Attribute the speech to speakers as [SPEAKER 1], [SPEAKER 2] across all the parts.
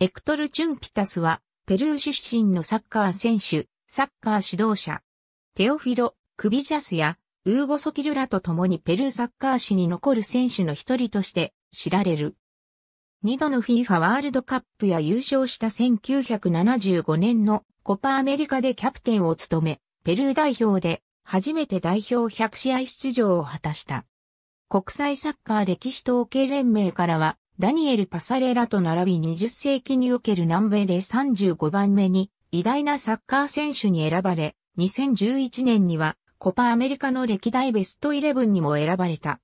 [SPEAKER 1] エクトル・チュンピタスは、ペルー出身のサッカー選手、サッカー指導者。テオフィロ・クビジャスや、ウーゴ・ソキルラと共にペルーサッカー史に残る選手の一人として知られる。二度の FIFA ワールドカップや優勝した1975年のコパアメリカでキャプテンを務め、ペルー代表で初めて代表100試合出場を果たした。国際サッカー歴史統計連盟からはダニエル・パサレラと並び20世紀における南米で35番目に偉大なサッカー選手に選ばれ、2011年にはコパアメリカの歴代ベストイレブンにも選ばれた。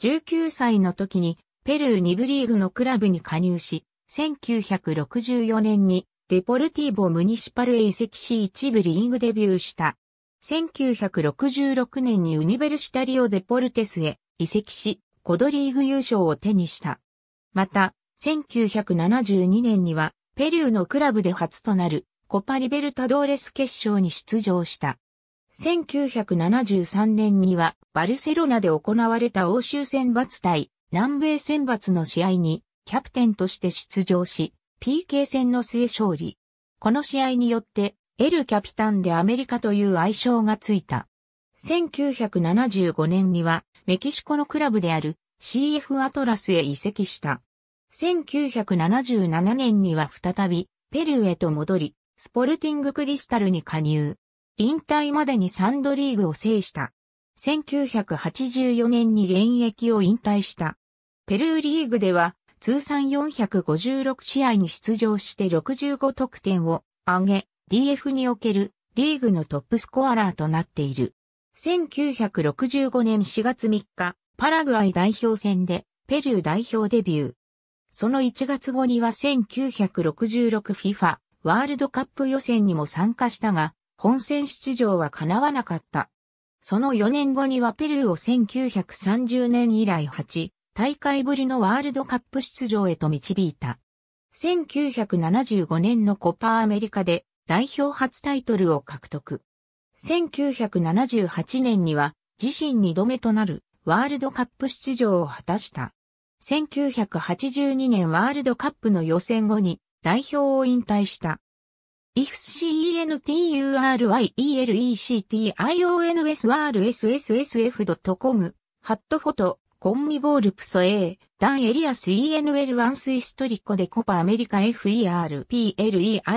[SPEAKER 1] 19歳の時にペルー2部リーグのクラブに加入し、1964年にデポルティーボ・ムニシパルへ移籍し1部リーグデビューした。1966年にウニベルシタリオ・デポルテスへ移籍し、コドリーグ優勝を手にした。また、1972年には、ペルーのクラブで初となるコパリベルタドーレス決勝に出場した。1973年にはバルセロナで行われた欧州選抜対南米選抜の試合にキャプテンとして出場し、PK 戦の末勝利。この試合によってエルキャピタンでアメリカという愛称がついた。1975年にはメキシコのクラブである CF アトラスへ移籍した。1977年には再びペルーへと戻り、スポルティングクリスタルに加入。引退までにサンドリーグを制した。1984年に現役を引退した。ペルーリーグでは通算456試合に出場して65得点を上げ、DF におけるリーグのトップスコアラーとなっている。1965年4月3日、パラグアイ代表戦でペルー代表デビュー。その1月後には 1966FIFA ワールドカップ予選にも参加したが、本戦出場は叶わなかった。その4年後にはペルーを1930年以来8大会ぶりのワールドカップ出場へと導いた。1975年のコパアメリカで代表初タイトルを獲得。1978年には自身2度目となるワールドカップ出場を果たした。1982年ワールドカップの予選後に代表を引退した。i f c e n t u r y e l e c t i o n s r s s f c o m ハットフォト、コンミボールプソ A、ダンエリアス ENL1 スイストリコでコパアメリカ FERPLEI.com ハ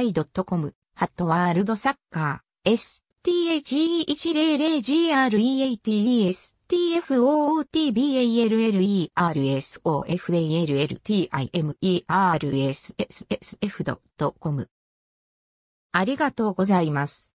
[SPEAKER 1] ットワールドサッカー S t h e e g e t a l e g r e a t e s t f o o t b a l l e r e r s o f a l l t i m e r s s c o m ありがとうございます。